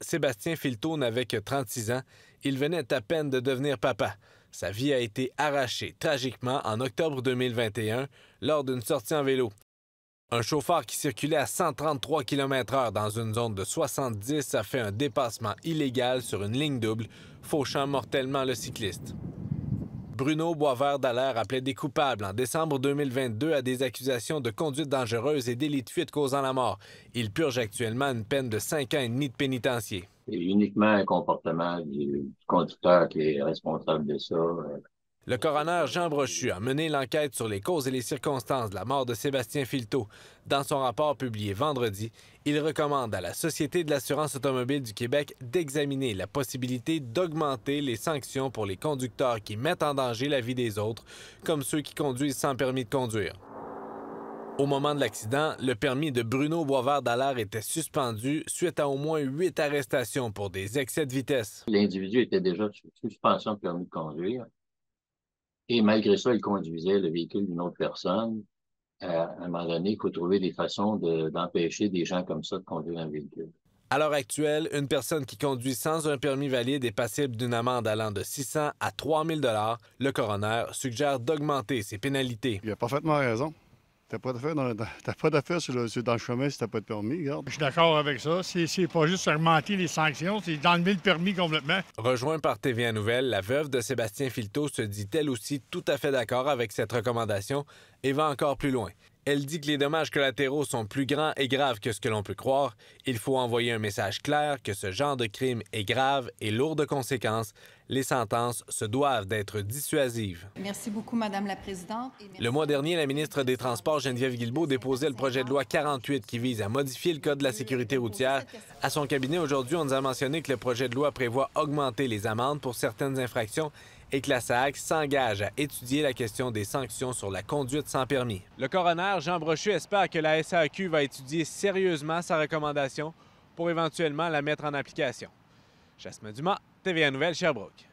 Sébastien Filto n'avait que 36 ans. Il venait à peine de devenir papa. Sa vie a été arrachée tragiquement en octobre 2021 lors d'une sortie en vélo. Un chauffeur qui circulait à 133 km/h dans une zone de 70 a fait un dépassement illégal sur une ligne double, fauchant mortellement le cycliste. Bruno Boisvert d'Alaire appelait des coupables en décembre 2022 à des accusations de conduite dangereuse et délit fuite causant la mort. Il purge actuellement une peine de cinq ans et demi de pénitencier. C'est uniquement un comportement du conducteur qui est responsable de ça. Euh, le coroner Jean Brochu a mené l'enquête sur les causes et les circonstances de la mort de Sébastien Filteau. Dans son rapport publié vendredi, il recommande à la Société de l'assurance automobile du Québec d'examiner la possibilité d'augmenter les sanctions pour les conducteurs qui mettent en danger la vie des autres, comme ceux qui conduisent sans permis de conduire. Au moment de l'accident, le permis de Bruno Boisvert d'Allard était suspendu suite à au moins huit arrestations pour des excès de vitesse. L'individu était déjà sous suspension de permis de conduire. Et malgré ça, il conduisait le véhicule d'une autre personne. Euh, à, un moment donné, il faut trouver des façons d'empêcher des gens comme ça de conduire un véhicule. À l'heure actuelle, une personne qui conduit sans un permis valide est passible d'une amende allant de 600 à 3000 dollars. Le coroner suggère d'augmenter ses pénalités. Il a parfaitement raison. T'as pas d'affaire dans, sur le, le chemin si t'as pas de permis, regarde. Je suis d'accord avec ça. C'est pas juste augmenter les sanctions, c'est d'enlever le permis complètement. Rejoint par TVA Nouvelle, la veuve de Sébastien Filteau se dit elle aussi tout à fait d'accord avec cette recommandation et va encore plus loin. Elle dit que les dommages collatéraux sont plus grands et graves que ce que l'on peut croire. Il faut envoyer un message clair que ce genre de crime est grave et lourd de conséquences les sentences se doivent d'être dissuasives. Merci beaucoup, Madame la Présidente. Le mois dernier, la ministre des Transports, Geneviève Guilbeault, déposait le projet de loi 48 qui vise à modifier le Code de la sécurité routière. À son cabinet aujourd'hui, on nous a mentionné que le projet de loi prévoit augmenter les amendes pour certaines infractions et que la SAC s'engage à étudier la question des sanctions sur la conduite sans permis. Le coroner Jean Brochu espère que la SAQ va étudier sérieusement sa recommandation pour éventuellement la mettre en application. Jasmin Dumas, TVA Nouvelle, Sherbrooke.